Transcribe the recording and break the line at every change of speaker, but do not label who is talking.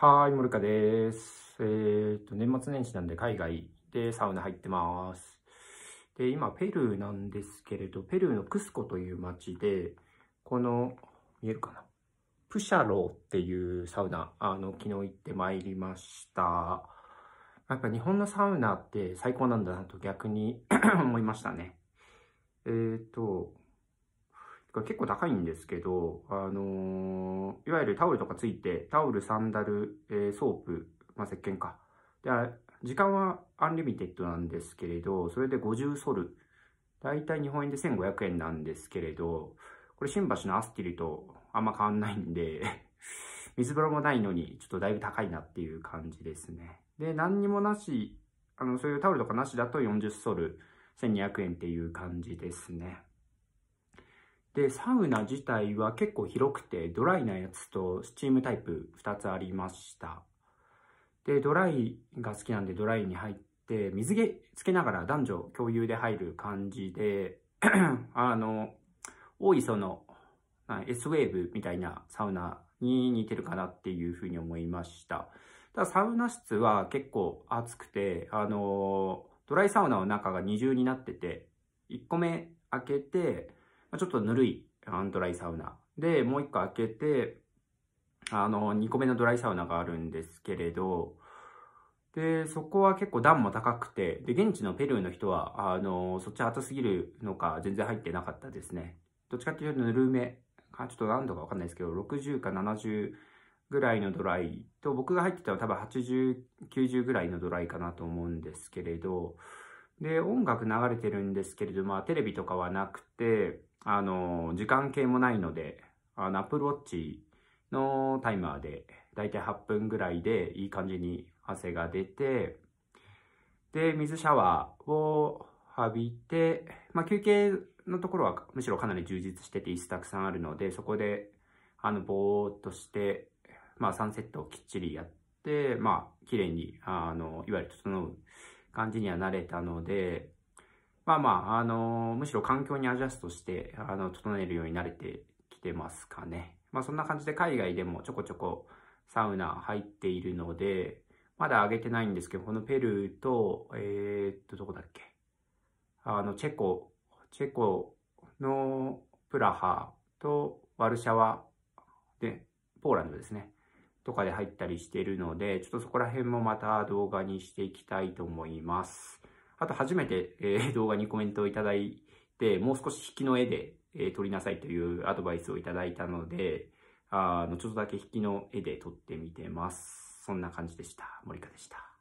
はい、モルカです。えー、っと、年末年始なんで海外でサウナ入ってます。で、今、ペルーなんですけれど、ペルーのクスコという街で、この、見えるかなプシャローっていうサウナ、あの、昨日行ってまいりました。やっぱ日本のサウナって最高なんだなと逆に 思いましたね。えー、っと、結構高いんですけど、あのー、いわゆるタオルとかついて、タオル、サンダル、えー、ソープ、まあ、石鹸か。で、時間はアンリミテッドなんですけれど、それで50ソル。だいたい日本円で1500円なんですけれど、これ新橋のアスティルとあんま変わんないんで 水風呂もないのに、ちょっとだいぶ高いなっていう感じですね。で、何にもなし、あの、そういうタオルとかなしだと40ソル、1200円っていう感じですね。で、サウナ自体は結構広くて、ドライなやつとスチームタイプ2つありました。で、ドライが好きなんでドライに入って、水着つけながら男女共有で入る感じで、あの、大磯の S ウェーブみたいなサウナに似てるかなっていうふうに思いました。ただサウナ室は結構暑くて、あの、ドライサウナの中が二重になってて、1個目開けて、ちょっとぬるいドライサウナ。で、もう一個開けて、あの、二個目のドライサウナがあるんですけれど、で、そこは結構段も高くて、で、現地のペルーの人は、あの、そっち暑すぎるのか全然入ってなかったですね。どっちかっていうとぬるめか、ちょっと何度かわかんないですけど、60か70ぐらいのドライと、僕が入ってたのは多分80、90ぐらいのドライかなと思うんですけれど、で、音楽流れてるんですけれど、まあテレビとかはなくて、あの、時間計もないので、あの、Apple Watch のタイマーで、だいたい8分ぐらいでいい感じに汗が出て、で、水シャワーを浴びて、まあ、休憩のところはむしろかなり充実してて椅子たくさんあるので、そこで、あの、ぼーっとして、まあ、サンセットをきっちりやって、まあ、綺麗に、あの、いわゆる整う感じには慣れたので、まあまあ、あのー、むしろ環境にアジャストして、あの、整えるようになれてきてますかね。まあそんな感じで海外でもちょこちょこサウナ入っているので、まだ上げてないんですけど、このペルーと、えー、っと、どこだっけ。あの、チェコ、チェコのプラハとワルシャワで、ポーランドですね。とかで入ったりしてるので、ちょっとそこら辺もまた動画にしていきたいと思います。あと初めて、えー、動画にコメントをいただいて、もう少し引きの絵で、えー、撮りなさいというアドバイスをいただいたので、あの、ちょっとだけ引きの絵で撮ってみてます。そんな感じでした。森川でした。